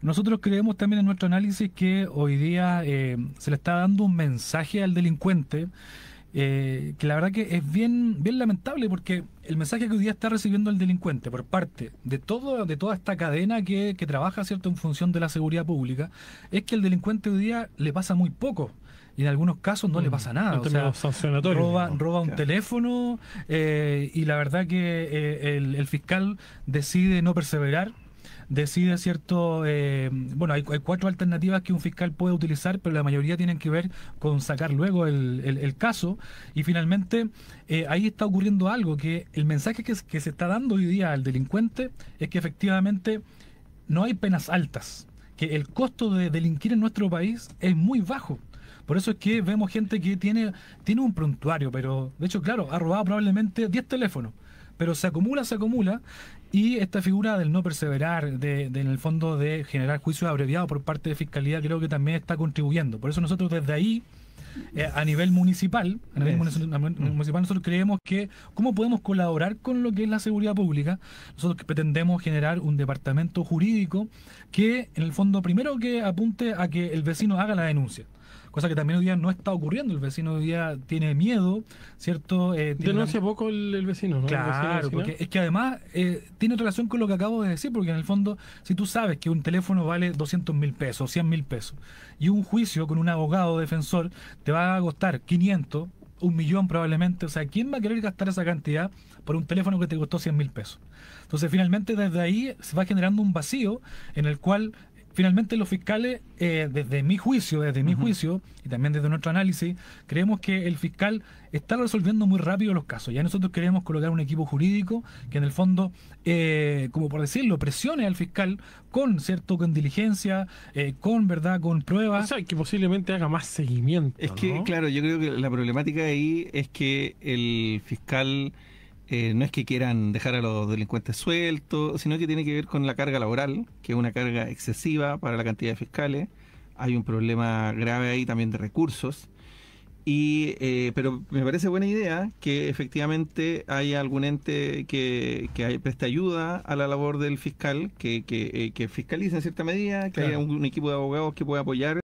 Nosotros creemos también en nuestro análisis que hoy día eh, se le está dando un mensaje al delincuente eh, que la verdad que es bien, bien lamentable porque el mensaje que hoy día está recibiendo el delincuente por parte de, todo, de toda esta cadena que, trabaja ¿cierto? en función de la seguridad pública es que al delincuente hoy día le pasa muy poco y en algunos casos no le mm, pasa nada. O sea, roba, roba, un teléfono eh, y la verdad que el, fiscal decide no perseverar decide, ¿cierto? Eh, bueno, hay, cuatro alternativas que un fiscal puede utilizar, pero la mayoría tienen que ver con sacar luego el, caso. Y finalmente, eh, ahí está ocurriendo algo, que el mensaje que, que se está dando hoy día al delincuente es que efectivamente no hay penas altas, que el costo de delinquir en nuestro país es muy bajo. Por eso es que vemos gente que tiene, tiene un prontuario, pero de hecho, claro, ha robado probablemente 10 teléfonos pero se acumula, se acumula, y esta figura del no perseverar, de, en el fondo de generar juicios abreviados por parte de Fiscalía, creo que también está contribuyendo. Por eso nosotros desde ahí, eh, a nivel municipal, a nivel mm. municipal nosotros creemos que cómo podemos colaborar con lo que es la seguridad pública. Nosotros pretendemos generar un departamento jurídico que en el fondo primero que apunte a que el vecino haga la denuncia cosa que también hoy día no está ocurriendo. El vecino hoy día tiene miedo, ¿cierto? Eh, Denuncia poco el, vecino, ¿no? Claro, porque es que además eh, tiene relación con lo que acabo de decir, porque en el fondo, si tú sabes que un teléfono vale 200 mil pesos, 100 mil pesos, y un juicio con un abogado defensor te va a costar 500, un millón probablemente. O sea, ¿quién va a querer gastar esa cantidad por un teléfono que te costó 100 mil pesos? Entonces, finalmente, desde ahí se va generando un vacío en el cual Finalmente, los fiscales, eh, desde mi juicio, desde mi juicio, y también desde nuestro análisis, creemos que el fiscal está resolviendo muy rápido los casos. Ya nosotros queremos colocar un equipo jurídico que en el fondo, eh, como por decirlo, presione al fiscal con cierto, con diligencia, eh, con verdad, con pruebas. O sea, que posiblemente haga más seguimiento. Es que, claro, yo creo que la problemática ahí es que el fiscal eh, no es que quieran dejar a los delincuentes sueltos, sino que tiene que ver con la carga laboral, que es una carga excesiva para la cantidad de fiscales. Hay un problema grave ahí también de recursos. Y, eh, pero me parece buena idea que efectivamente haya algún ente que, que preste ayuda a la labor del fiscal, que, que, eh, que fiscalice en cierta medida, que haya un, equipo de abogados que pueda apoyar